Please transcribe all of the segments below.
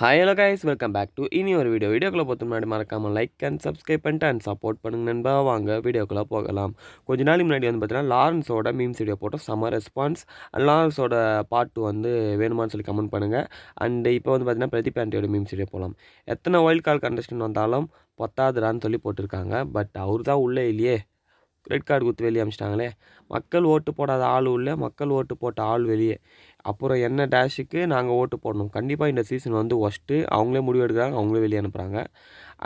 hi hello guys welcome back to இனி ஒரு video வீடியோக்குள்ளே பார்த்து முன்னாடி மறக்காமல் லைக் அண்ட் சப்ஸ்கிரைப் பண்ணிட்டு அண்ட் சப்போர்ட் பண்ணுங்க நண்பா வாங்க வீடியோக்குள்ளே போகலாம் கொஞ்ச நாளைக்கு முன்னாடி வந்து பார்த்தீங்கன்னா லாரன்ஸோட மீம்ஸ் வீடியோ போட்டோம் சம்மர் ரெஸ்பான்ஸ் அண்ட் லாரன்ஸோட பார்ட் டூ வந்து வேணுமான்னு சொல்லி கமெண்ட் பண்ணுங்கள் அண்ட் இப்போ வந்து பார்த்தீங்கன்னா பிரதீப் ஆண்டியோட மீம்ஸ் வீடியோ போகலாம் எத்தனை ஒயில் கால் கண்டஸ்டன் வந்தாலும் பத்தாதுடான்னு சொல்லி போட்டிருக்காங்க பட் அவர் தான் உள்ளே இல்லையே ரெட் கார்டு குத்து வெளியே அமிச்சிட்டாங்களே மக்கள் ஓட்டு போடாத ஆள் உள்ளே மக்கள் ஓட்டு போட்ட ஆள் வெளியே அப்புறம் என்ன டேஷுக்கு நாங்கள் ஓட்டு போடணும் கண்டிப்பாக இந்த சீசன் வந்து ஒஸ்ட்டு அவங்களே முடிவு எடுக்கிறாங்க அவங்களே வெளியே அனுப்புகிறாங்க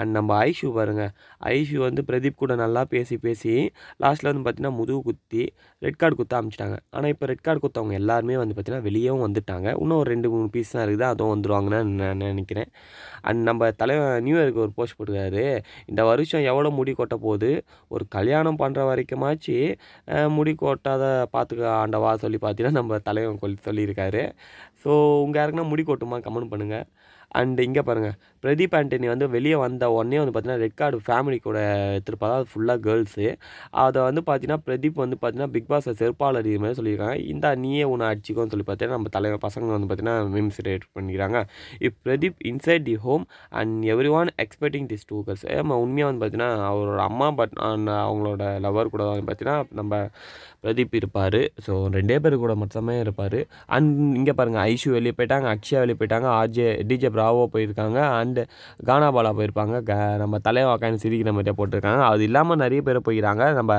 அண்ட் நம்ம ஐஷு பாருங்கள் ஐஷு வந்து பிரதீப் கூட நல்லா பேசி பேசி லாஸ்ட்டில் வந்து பார்த்திங்கன்னா முதுகு குத்தி ரெட் கார்டு குத்த ஆரம்பிச்சிட்டாங்க ஆனால் இப்போ ரெட் கார்டு குத்தவங்க எல்லாருமே வந்து பார்த்திங்கன்னா வெளியேவும் வந்துட்டாங்க இன்னும் ஒரு ரெண்டு மூணு பீஸ் தான் இருக்குது அதுவும் வந்துடுவாங்கன்னு நான் நினைக்கிறேன் அண்ட் நம்ம தலைவர் நியூ இயருக்கு ஒரு போஸ்ட் போட்டுக்காரு இந்த வருஷம் எவ்வளோ முடி கொட்ட போகுது ஒரு கல்யாணம் பண்ணுற வரைக்குமாச்சு முடி கொட்டாத பார்த்துக்க ஆண்டவா சொல்லி பார்த்தீங்கன்னா நம்ம தலைவன் சொல்லி சொல்லியிருக்காரு ஸோ உங்கள் யாருக்குன்னா முடி கொட்டுமா கமெண்ட் பண்ணுங்கள் அண்ட் இங்கே பாருங்கள் பிரதீப் ஆண்டனி வந்து வெளியே வந்த உடனே வந்து பார்த்தீங்கன்னா ரெட் கார்டு ஃபேமிலி கூட எடுத்துருப்பாங்க அது ஃபுல்லாக கேர்ள்ஸு அதை வந்து பார்த்தீங்கன்னா பிரதீப் வந்து பார்த்தீங்கன்னா பிக் பாஸை செருப்பாளர் இது மாதிரி சொல்லியிருக்காங்க இந்த நீயே உன்னை அடிச்சிக்கோன்னு சொல்லி பார்த்தீங்கன்னா நம்ம தலைவர் பசங்க வந்து பார்த்தீங்கன்னா மீம்ஸ் ரேட் பண்ணிக்கிறாங்க if Pradeep inside the home and everyone expecting this two girls ஏமா உண்மையாக வந்து பார்த்தீங்கன்னா அவரோட அம்மா பட் அவங்களோட லவர் கூட வந்து பார்த்தீங்கன்னா நம்ம பிரதீப் இருப்பார் ஸோ ரெண்டே பேர் கூட மட்டுமே இருப்பார் அண்ட் அண்ட் இங்கே பாருங்கள் ஐஷு வெளியே போயிட்டாங்க அக்ஷயா வெளியே போயிட்டாங்க ஆர்ஜே டிஜே பிராவோ போயிருக்காங்க அண்டு கானாபாலா போயிருப்பாங்க க நம்ம தலைவாக்கான்னு சிரிக்கிற மாதிரியே போட்டிருக்காங்க அது இல்லாமல் நிறைய பேர் போயிருக்காங்க நம்ம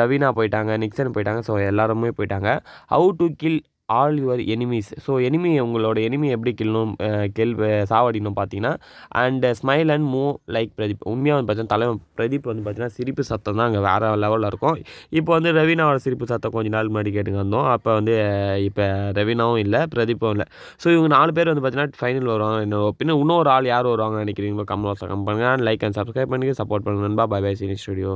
ரவீனா போயிட்டாங்க நிக்சன் போயிட்டாங்க ஸோ எல்லாருமே போயிட்டாங்க how to kill all your enemies so enemy உங்களோட எனிமி எப்படி கில்லணும் கெல் சாவடினும் பார்த்தீங்கன்னா and smile and move like Pradeep உண்மையாக வந்து பார்த்தீங்கன்னா தலைவன் பிரதீப் வந்து பார்த்தீங்கன்னா சிரிப்பு சத்தம் தான் அங்கே வேறு லெவலில் இருக்கும் இப்போ வந்து ரவீனாவோட சிரிப்பு சத்தம் கொஞ்சம் நாள் முன்னாடி கேட்டுங்க வந்தோம் அப்போ வந்து இப்போ ரவீனாவும் இல்லை பிரதீப்பும் இல்லை ஸோ இவங்க நாலு பேர் வந்து பார்த்தீங்கன்னா ஃபைனல் வருவாங்க என்ன பின்ன இன்னொரு ஆள் யார் வருவாங்க நினைக்கிறீங்களோ கம்மலாக கம்பெனி லைக் அண்ட் சப்ஸ்கிரைப் பண்ணி சப்போர்ட் பண்ணுங்க நண்பா பாய் பாய் சீனி ஸ்டுடியோ